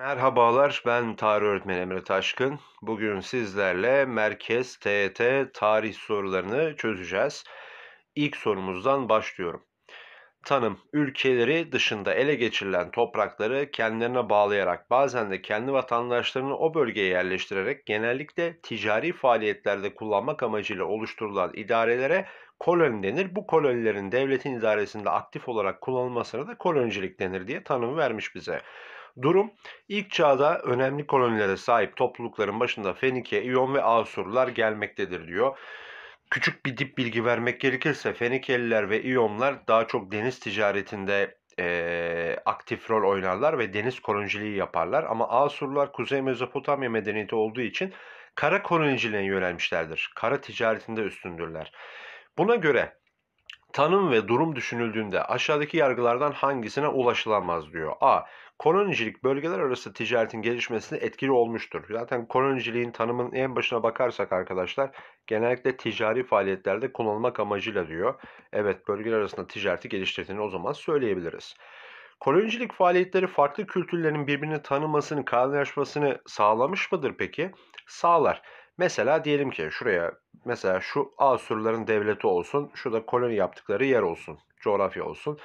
Merhabalar, ben tarih öğretmeni Emre Taşkın. Bugün sizlerle Merkez TET tarih sorularını çözeceğiz. İlk sorumuzdan başlıyorum. Tanım, ülkeleri dışında ele geçirilen toprakları kendilerine bağlayarak bazen de kendi vatandaşlarını o bölgeye yerleştirerek genellikle ticari faaliyetlerde kullanmak amacıyla oluşturulan idarelere koloni denir. Bu kolonilerin devletin idaresinde aktif olarak kullanılmasına da kolonicilik denir diye tanımı vermiş bize. Durum ilk çağda önemli kolonilere sahip toplulukların başında Fenike, İyon ve Asurlar gelmektedir diyor. Küçük bir dip bilgi vermek gerekirse Fenikeliler ve İyonlar daha çok deniz ticaretinde e, aktif rol oynarlar ve deniz koloniciliği yaparlar. Ama Asurlar Kuzey Mezopotamya medeniyeti olduğu için kara koloniciliğine yönelmişlerdir. Kara ticaretinde üstündürler. Buna göre tanım ve durum düşünüldüğünde aşağıdaki yargılardan hangisine ulaşılamaz diyor. A kolonicilik bölgeler arası ticaretin gelişmesine etkili olmuştur. Zaten koloniciliğin tanımının en başına bakarsak arkadaşlar genellikle ticari faaliyetlerde kullanılmak amacıyla diyor. Evet bölgeler arasında ticareti geliştirdiğini o zaman söyleyebiliriz. Kolonicilik faaliyetleri farklı kültürlerin birbirini tanımasını, kaynaşmasını sağlamış mıdır peki? Sağlar. Mesela diyelim ki şuraya mesela şu Asurların devleti olsun, şu koloni yaptıkları yer olsun, coğrafya olsun.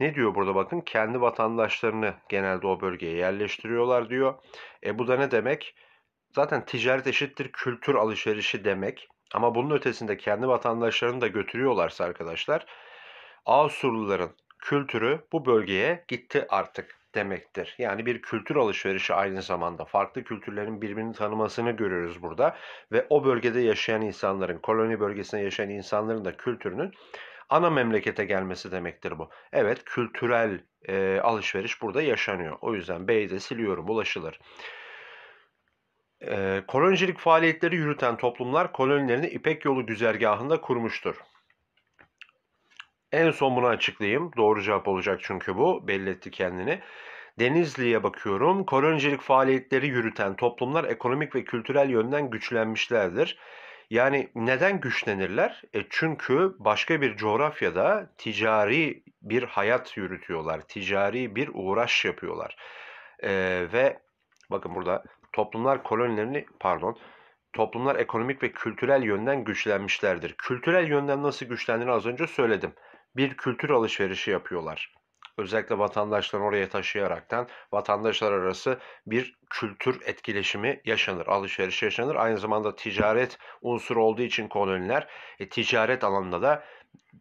Ne diyor burada bakın? Kendi vatandaşlarını genelde o bölgeye yerleştiriyorlar diyor. E bu da ne demek? Zaten ticaret eşittir kültür alışverişi demek. Ama bunun ötesinde kendi vatandaşlarını da götürüyorlarsa arkadaşlar Asurluların kültürü bu bölgeye gitti artık demektir. Yani bir kültür alışverişi aynı zamanda farklı kültürlerin birbirini tanımasını görüyoruz burada ve o bölgede yaşayan insanların, koloni bölgesinde yaşayan insanların da kültürünün Ana memlekete gelmesi demektir bu. Evet kültürel e, alışveriş burada yaşanıyor. O yüzden B'yi de siliyorum ulaşılır. E, kolonicilik faaliyetleri yürüten toplumlar kolonilerini İpek yolu güzergahında kurmuştur. En son bunu açıklayayım. Doğru cevap olacak çünkü bu. Belli etti kendini. Denizli'ye bakıyorum. Kolonicilik faaliyetleri yürüten toplumlar ekonomik ve kültürel yönden güçlenmişlerdir. Yani neden güçlenirler? E çünkü başka bir coğrafyada ticari bir hayat yürütüyorlar, ticari bir uğraş yapıyorlar. E, ve bakın burada toplumlar kolonilerini, pardon, toplumlar ekonomik ve kültürel yönden güçlenmişlerdir. Kültürel yönden nasıl güçlendiğini az önce söyledim. Bir kültür alışverişi yapıyorlar özellikle vatandaşları oraya taşıyaraktan vatandaşlar arası bir kültür etkileşimi yaşanır, alışveriş yaşanır. Aynı zamanda ticaret unsuru olduğu için koloniler e, ticaret alanında da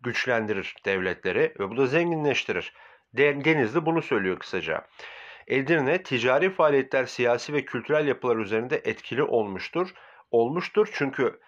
güçlendirir devletleri ve bu da zenginleştirir. Denizli bunu söylüyor kısaca. Edirne ticari faaliyetler siyasi ve kültürel yapılar üzerinde etkili olmuştur. Olmuştur çünkü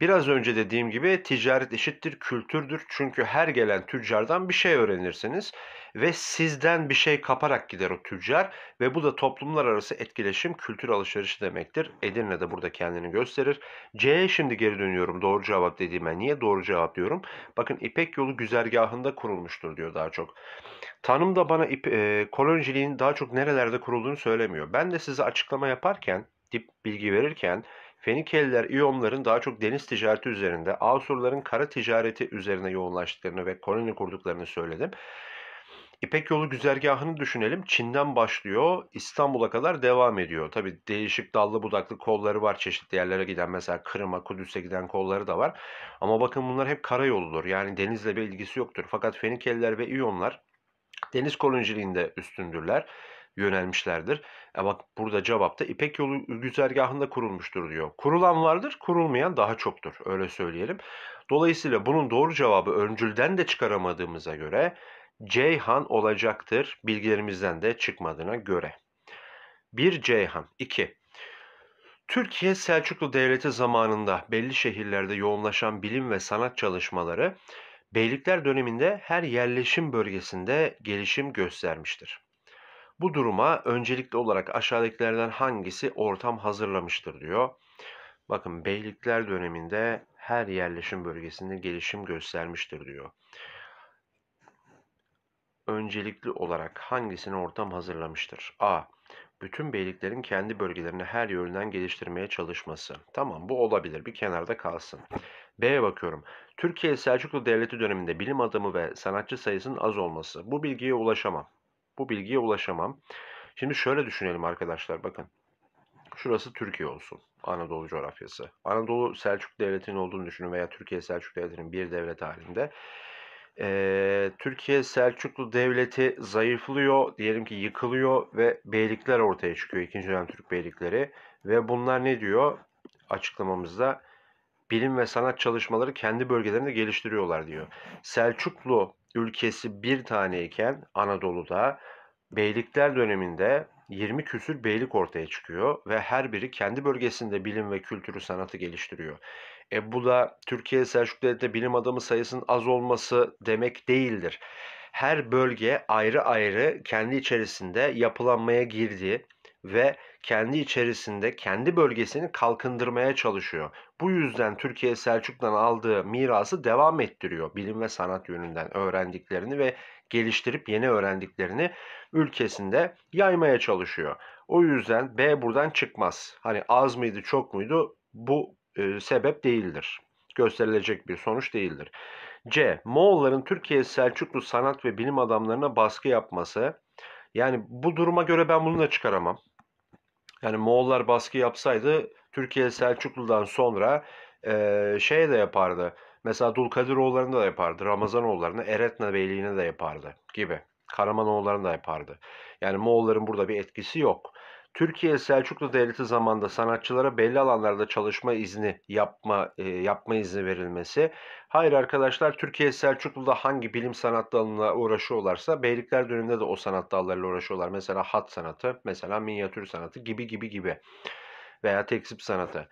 Biraz önce dediğim gibi ticaret eşittir kültürdür. Çünkü her gelen tüccardan bir şey öğrenirsiniz ve sizden bir şey kaparak gider o tüccar ve bu da toplumlar arası etkileşim, kültür alışverişi demektir. Edirne de burada kendini gösterir. C'ye şimdi geri dönüyorum doğru cevap dediğime. Niye doğru cevap diyorum? Bakın İpek yolu güzergahında kurulmuştur diyor daha çok. Tanım da bana ip, e, kolonciliğin daha çok nerelerde kurulduğunu söylemiyor. Ben de size açıklama yaparken, dip bilgi verirken Fenikeliler İyonların daha çok deniz ticareti üzerinde, Asurların kara ticareti üzerine yoğunlaştıklarını ve koloni kurduklarını söyledim. İpek yolu güzergahını düşünelim. Çin'den başlıyor, İstanbul'a kadar devam ediyor. Tabi değişik dallı budaklı kolları var çeşitli yerlere giden. Mesela Kırım'a, Kudüs'e giden kolları da var. Ama bakın bunlar hep karayoludur. Yani denizle bir ilgisi yoktur. Fakat Fenikeliler ve İyonlar deniz koloniciliğinde üstündürler yönelmişlerdir. E bak burada cevapta İpek yolu güzergahında kurulmuştur diyor. Kurulan vardır, kurulmayan daha çoktur. Öyle söyleyelim. Dolayısıyla bunun doğru cevabı öncülden de çıkaramadığımıza göre Ceyhan olacaktır. Bilgilerimizden de çıkmadığına göre. 1 Ceyhan 2 Türkiye Selçuklu Devleti zamanında belli şehirlerde yoğunlaşan bilim ve sanat çalışmaları beylikler döneminde her yerleşim bölgesinde gelişim göstermiştir. Bu duruma öncelikli olarak aşağıdakilerden hangisi ortam hazırlamıştır diyor. Bakın beylikler döneminde her yerleşim bölgesinde gelişim göstermiştir diyor. Öncelikli olarak hangisini ortam hazırlamıştır? A. Bütün beyliklerin kendi bölgelerini her yönden geliştirmeye çalışması. Tamam bu olabilir bir kenarda kalsın. B'ye bakıyorum. Türkiye Selçuklu Devleti döneminde bilim adamı ve sanatçı sayısının az olması. Bu bilgiye ulaşamam bu bilgiye ulaşamam. Şimdi şöyle düşünelim arkadaşlar bakın. Şurası Türkiye olsun. Anadolu coğrafyası. Anadolu Selçuk Devleti'nin olduğunu düşünün veya Türkiye Selçuk Devleti'nin bir devlet halinde. Ee, Türkiye Selçuklu Devleti zayıflıyor. Diyelim ki yıkılıyor ve beylikler ortaya çıkıyor. İkinci dönem Türk beylikleri. Ve bunlar ne diyor? Açıklamamızda bilim ve sanat çalışmaları kendi bölgelerinde geliştiriyorlar diyor. Selçuklu ülkesi bir taneyken Anadolu'da beylikler döneminde 20 küsür beylik ortaya çıkıyor ve her biri kendi bölgesinde bilim ve kültürü sanatı geliştiriyor. E bu da Türkiye Selçuklu Devleti'nde bilim adamı sayısının az olması demek değildir. Her bölge ayrı ayrı kendi içerisinde yapılanmaya girdiği, ve kendi içerisinde kendi bölgesini kalkındırmaya çalışıyor. Bu yüzden Türkiye Selçuk'tan aldığı mirası devam ettiriyor. Bilim ve sanat yönünden öğrendiklerini ve geliştirip yeni öğrendiklerini ülkesinde yaymaya çalışıyor. O yüzden B buradan çıkmaz. Hani az mıydı çok muydu bu e, sebep değildir. Gösterilecek bir sonuç değildir. C. Moğolların Türkiye Selçuklu sanat ve bilim adamlarına baskı yapması. Yani bu duruma göre ben bunu da çıkaramam. Yani Moğollar baskı yapsaydı Türkiye Selçuklu'dan sonra e, şey de yapardı. Mesela Dulkadiroğullarını da yapardı. Ramazanoğullarını, Eretna Beyliğini de yapardı gibi. Karamanoğullarını da yapardı. Yani Moğolların burada bir etkisi yok. Türkiye Selçuklu Devleti zamanında sanatçılara belli alanlarda çalışma izni yapma e, yapma izni verilmesi. Hayır arkadaşlar Türkiye Selçuklu'da hangi bilim sanat dalına uğraşıyorlarsa beylikler döneminde de o sanat dallarıyla uğraşıyorlar. Mesela hat sanatı, mesela minyatür sanatı gibi gibi gibi veya teksip sanatı.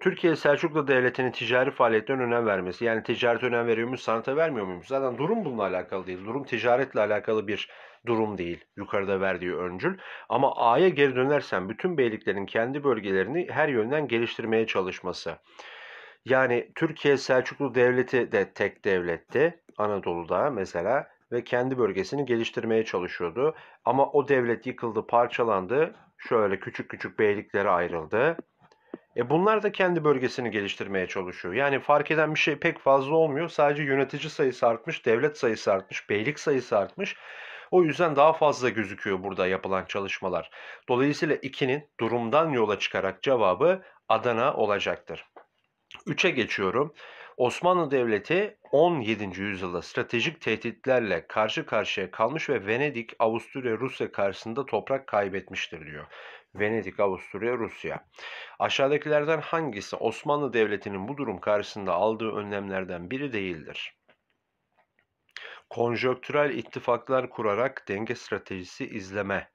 Türkiye Selçuklu Devleti'nin ticari faaliyetlerine önem vermesi. Yani ticarete önem veriyor muyuz, sanata vermiyor muyuz? Zaten durum bununla alakalı değil. Durum ticaretle alakalı bir durum değil. Yukarıda verdiği öncül. Ama A'ya geri dönersen bütün beyliklerin kendi bölgelerini her yönden geliştirmeye çalışması. Yani Türkiye Selçuklu Devleti de tek devletti. Anadolu'da mesela ve kendi bölgesini geliştirmeye çalışıyordu. Ama o devlet yıkıldı, parçalandı. Şöyle küçük küçük beyliklere ayrıldı. E bunlar da kendi bölgesini geliştirmeye çalışıyor. Yani fark eden bir şey pek fazla olmuyor. Sadece yönetici sayısı artmış, devlet sayısı artmış, beylik sayısı artmış. O yüzden daha fazla gözüküyor burada yapılan çalışmalar. Dolayısıyla 2'nin durumdan yola çıkarak cevabı Adana olacaktır. 3'e geçiyorum. Osmanlı Devleti 17. yüzyılda stratejik tehditlerle karşı karşıya kalmış ve Venedik, Avusturya, Rusya karşısında toprak kaybetmiştir diyor. Venedik, Avusturya, Rusya. Aşağıdakilerden hangisi Osmanlı Devleti'nin bu durum karşısında aldığı önlemlerden biri değildir? konjöktürel ittifaklar kurarak denge stratejisi izleme.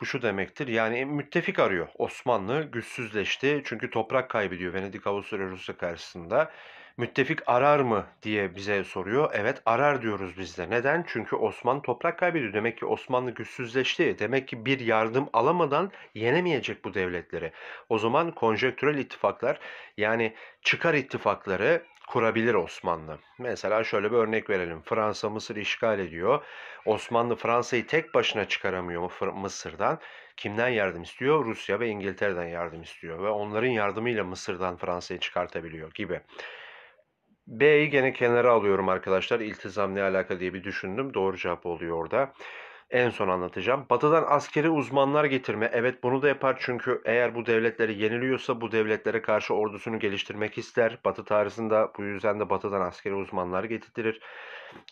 Bu şu demektir. Yani müttefik arıyor. Osmanlı güçsüzleşti. Çünkü toprak kaybediyor Venedik Avusturya Rusya karşısında. Müttefik arar mı diye bize soruyor. Evet arar diyoruz biz de. Neden? Çünkü Osmanlı toprak kaybediyor. Demek ki Osmanlı güçsüzleşti. Demek ki bir yardım alamadan yenemeyecek bu devletleri. O zaman konjektürel ittifaklar yani çıkar ittifakları kurabilir Osmanlı. Mesela şöyle bir örnek verelim. Fransa Mısır işgal ediyor. Osmanlı Fransa'yı tek başına çıkaramıyor Mısır'dan. Kimden yardım istiyor? Rusya ve İngiltere'den yardım istiyor ve onların yardımıyla Mısır'dan Fransa'yı çıkartabiliyor gibi. B'yi gene kenara alıyorum arkadaşlar. İltizam ne alaka diye bir düşündüm. Doğru cevap oluyor orada en son anlatacağım. Batı'dan askeri uzmanlar getirme. Evet bunu da yapar çünkü eğer bu devletleri yeniliyorsa bu devletlere karşı ordusunu geliştirmek ister. Batı tarzında bu yüzden de Batı'dan askeri uzmanlar getirtirir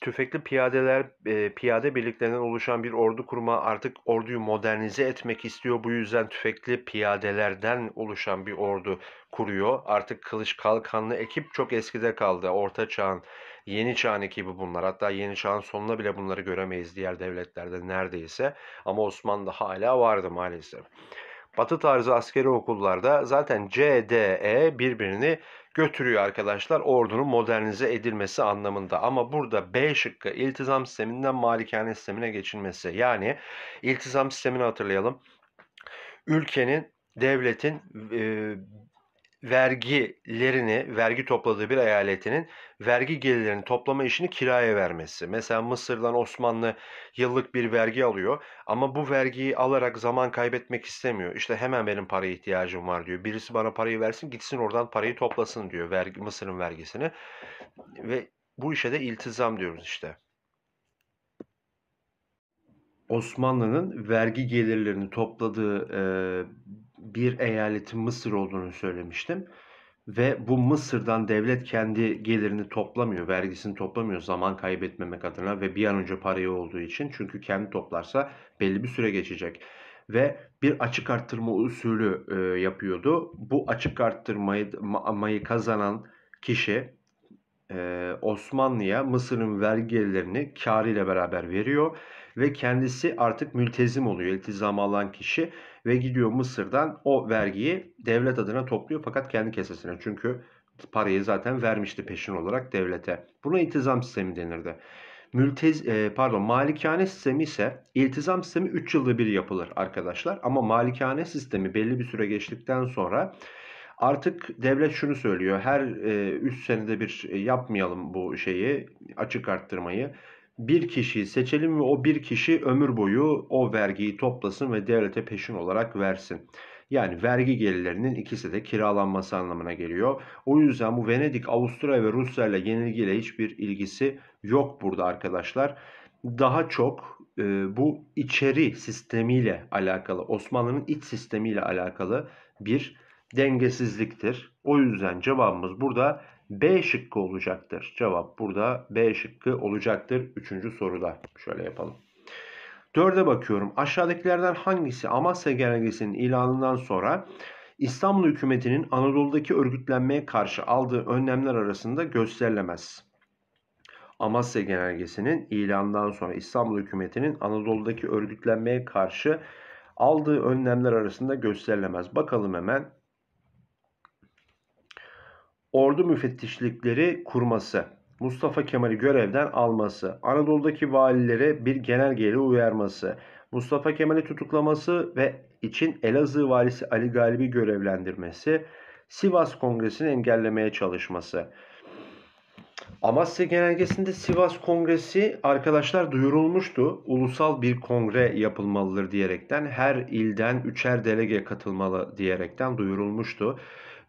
tüfekli piyadeler e, piyade birliklerinden oluşan bir ordu kurma artık orduyu modernize etmek istiyor. Bu yüzden tüfekli piyadelerden oluşan bir ordu kuruyor. Artık kılıç kalkanlı ekip çok eskide kaldı. Orta çağın, yeni çağın ekibi bunlar. Hatta yeni çağın sonuna bile bunları göremeyiz diğer devletlerde neredeyse. Ama Osmanlı'da hala vardı maalesef. Batı tarzı askeri okullarda zaten CDE birbirini götürüyor arkadaşlar ordunun modernize edilmesi anlamında. Ama burada B şıkkı iltizam sisteminden malikane sistemine geçilmesi. Yani iltizam sistemini hatırlayalım. Ülkenin, devletin e, vergilerini, vergi topladığı bir eyaletinin vergi gelirlerini toplama işini kiraya vermesi. Mesela Mısır'dan Osmanlı yıllık bir vergi alıyor ama bu vergiyi alarak zaman kaybetmek istemiyor. İşte hemen benim paraya ihtiyacım var diyor. Birisi bana parayı versin gitsin oradan parayı toplasın diyor vergi, Mısır'ın vergisini. Ve bu işe de iltizam diyoruz işte. Osmanlı'nın vergi gelirlerini topladığı e, bir eyaleti Mısır olduğunu söylemiştim. Ve bu Mısır'dan devlet kendi gelirini toplamıyor, vergisini toplamıyor zaman kaybetmemek adına ve bir an önce parayı olduğu için. Çünkü kendi toplarsa belli bir süre geçecek. Ve bir açık arttırma usulü e, yapıyordu. Bu açık arttırmayı kazanan kişi e, Osmanlı'ya Mısır'ın vergi gelirlerini ile beraber veriyor. Ve kendisi artık mültezim oluyor, iltizam alan kişi ve gidiyor Mısır'dan o vergiyi devlet adına topluyor fakat kendi kesesine. Çünkü parayı zaten vermişti peşin olarak devlete. Buna iltizam sistemi denirdi. Mültez, e, pardon malikane sistemi ise iltizam sistemi 3 yılda bir yapılır arkadaşlar. Ama malikane sistemi belli bir süre geçtikten sonra artık devlet şunu söylüyor. Her 3 e, senede bir e, yapmayalım bu şeyi açık arttırmayı bir kişiyi seçelim ve o bir kişi ömür boyu o vergiyi toplasın ve devlete peşin olarak versin. Yani vergi gelirlerinin ikisi de kiralanması anlamına geliyor. O yüzden bu Venedik, Avusturya ve Rusya ile yenilgiyle hiçbir ilgisi yok burada arkadaşlar. Daha çok e, bu içeri sistemiyle alakalı, Osmanlı'nın iç sistemiyle alakalı bir dengesizliktir. O yüzden cevabımız burada B şıkkı olacaktır. Cevap burada B şıkkı olacaktır. Üçüncü soruda. Şöyle yapalım. Dörde bakıyorum. Aşağıdakilerden hangisi Amasya Genelgesi'nin ilanından sonra İstanbul hükümetinin Anadolu'daki örgütlenmeye karşı aldığı önlemler arasında gösterilemez? Amasya Genelgesi'nin ilanından sonra İstanbul hükümetinin Anadolu'daki örgütlenmeye karşı aldığı önlemler arasında gösterilemez. Bakalım hemen ordu müfettişlikleri kurması, Mustafa Kemal'i görevden alması, Anadolu'daki valilere bir genelgeyle uyarması, Mustafa Kemal'i tutuklaması ve için Elazığ valisi Ali Galibi görevlendirmesi, Sivas Kongresi'ni engellemeye çalışması. Amasya Genelgesi'nde Sivas Kongresi arkadaşlar duyurulmuştu. Ulusal bir kongre yapılmalıdır diyerekten her ilden üçer delege katılmalı diyerekten duyurulmuştu.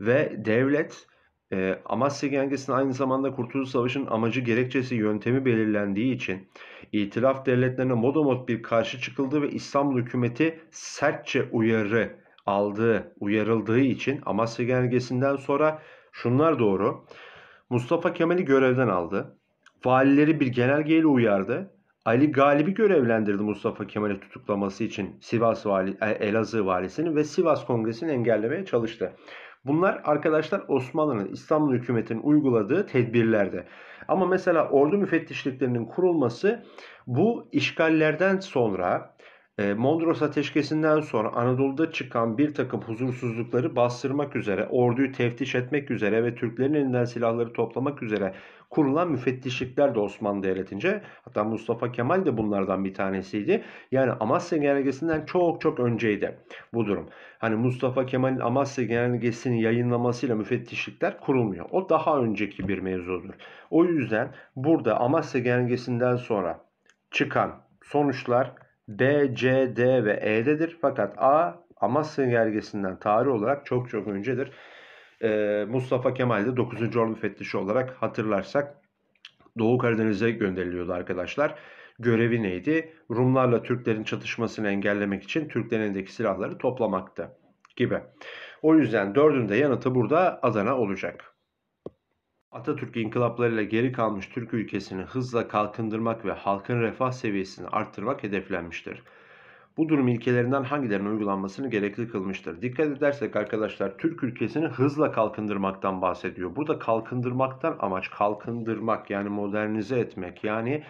Ve devlet e, Amasya Genelgesi'nin aynı zamanda Kurtuluş Savaşı'nın amacı gerekçesi yöntemi belirlendiği için itilaf devletlerine modomot bir karşı çıkıldı ve İstanbul hükümeti sertçe uyarı aldığı, uyarıldığı için Amasya Genelgesi'nden sonra şunlar doğru. Mustafa Kemal'i görevden aldı. Valileri bir genelgeyle uyardı. Ali Galip'i görevlendirdi Mustafa Kemal'i tutuklaması için Sivas vali, Elazığ valisini ve Sivas Kongresi'ni engellemeye çalıştı. Bunlar arkadaşlar Osmanlı'nın, İstanbul hükümetinin uyguladığı tedbirlerde. Ama mesela ordu müfettişliklerinin kurulması bu işgallerden sonra ee, Mondros Ateşkesi'nden sonra Anadolu'da çıkan bir takım huzursuzlukları bastırmak üzere, orduyu teftiş etmek üzere ve Türklerin elinden silahları toplamak üzere kurulan müfettişlikler de Osmanlı Devleti'nce. Hatta Mustafa Kemal de bunlardan bir tanesiydi. Yani Amasya Genelgesi'nden çok çok önceydi bu durum. Hani Mustafa Kemal'in Amasya Genelgesi'ni yayınlamasıyla müfettişlikler kurulmuyor. O daha önceki bir mevzudur. O yüzden burada Amasya Genelgesi'nden sonra çıkan sonuçlar B, C, D ve E'dedir. Fakat A Amasya gergesinden tarih olarak çok çok öncedir. Ee, Mustafa Kemal'de de 9. Ordu Müfettişi olarak hatırlarsak Doğu Karadeniz'e gönderiliyordu arkadaşlar. Görevi neydi? Rumlarla Türklerin çatışmasını engellemek için Türklerin elindeki silahları toplamaktı gibi. O yüzden dördünde yanıtı burada Adana olacak. Atatürk inkılaplarıyla geri kalmış Türk ülkesini hızla kalkındırmak ve halkın refah seviyesini arttırmak hedeflenmiştir. Bu durum ilkelerinden hangilerinin uygulanmasını gerekli kılmıştır? Dikkat edersek arkadaşlar Türk ülkesini hızla kalkındırmaktan bahsediyor. Burada kalkındırmaktan amaç kalkındırmak yani modernize etmek yani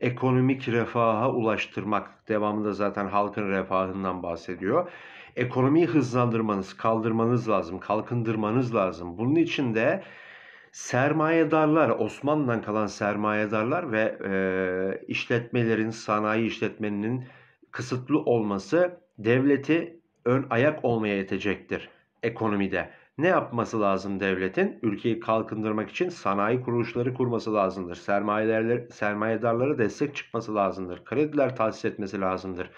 ekonomik refaha ulaştırmak. Devamında zaten halkın refahından bahsediyor. Ekonomiyi hızlandırmanız, kaldırmanız lazım, kalkındırmanız lazım. Bunun için de sermayedarlar, Osmanlı'dan kalan sermayedarlar ve e, işletmelerin, sanayi işletmeninin kısıtlı olması devleti ön ayak olmaya yetecektir ekonomide. Ne yapması lazım devletin? Ülkeyi kalkındırmak için sanayi kuruluşları kurması lazımdır. Sermayedarları, sermayedarlara destek çıkması lazımdır. Krediler tahsis etmesi lazımdır.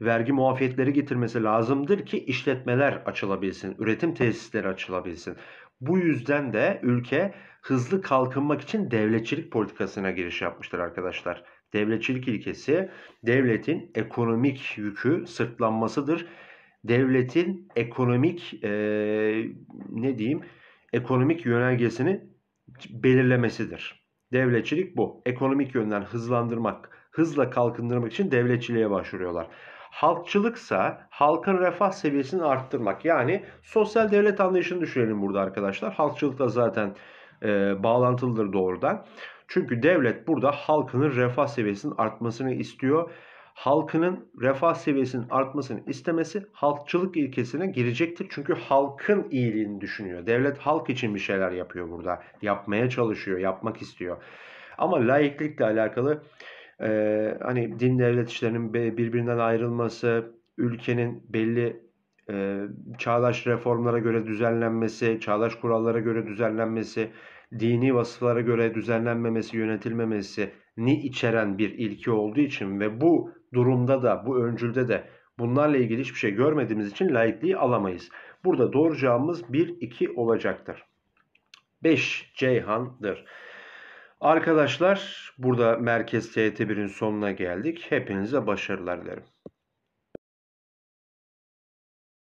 Vergi muafiyetleri getirmesi lazımdır ki işletmeler açılabilsin, üretim tesisleri açılabilsin. Bu yüzden de ülke hızlı kalkınmak için devletçilik politikasına giriş yapmıştır arkadaşlar. Devletçilik ilkesi devletin ekonomik yükü sırtlanmasıdır. Devletin ekonomik e, ne diyeyim ekonomik yönelgesini belirlemesidir. Devletçilik bu. Ekonomik yönden hızlandırmak, hızla kalkındırmak için devletçiliğe başvuruyorlar. Halkçılıksa halkın refah seviyesini arttırmak. Yani sosyal devlet anlayışını düşünelim burada arkadaşlar. halkçılık da zaten e, bağlantılıdır doğrudan. Çünkü devlet burada halkının refah seviyesinin artmasını istiyor. Halkının refah seviyesinin artmasını istemesi halkçılık ilkesine girecektir. Çünkü halkın iyiliğini düşünüyor. Devlet halk için bir şeyler yapıyor burada. Yapmaya çalışıyor, yapmak istiyor. Ama laiklikle alakalı e, hani din devlet işlerinin birbirinden ayrılması, ülkenin belli e, çağdaş reformlara göre düzenlenmesi, çağdaş kurallara göre düzenlenmesi, dini vasıflara göre düzenlenmemesi, yönetilmemesi ni içeren bir ilki olduğu için ve bu durumda da, bu öncülde de bunlarla ilgili hiçbir şey görmediğimiz için laikliği alamayız. Burada doğuracağımız 1-2 olacaktır. 5 Ceyhan'dır. Arkadaşlar burada Merkez TYT1'in sonuna geldik. Hepinize başarılar dilerim.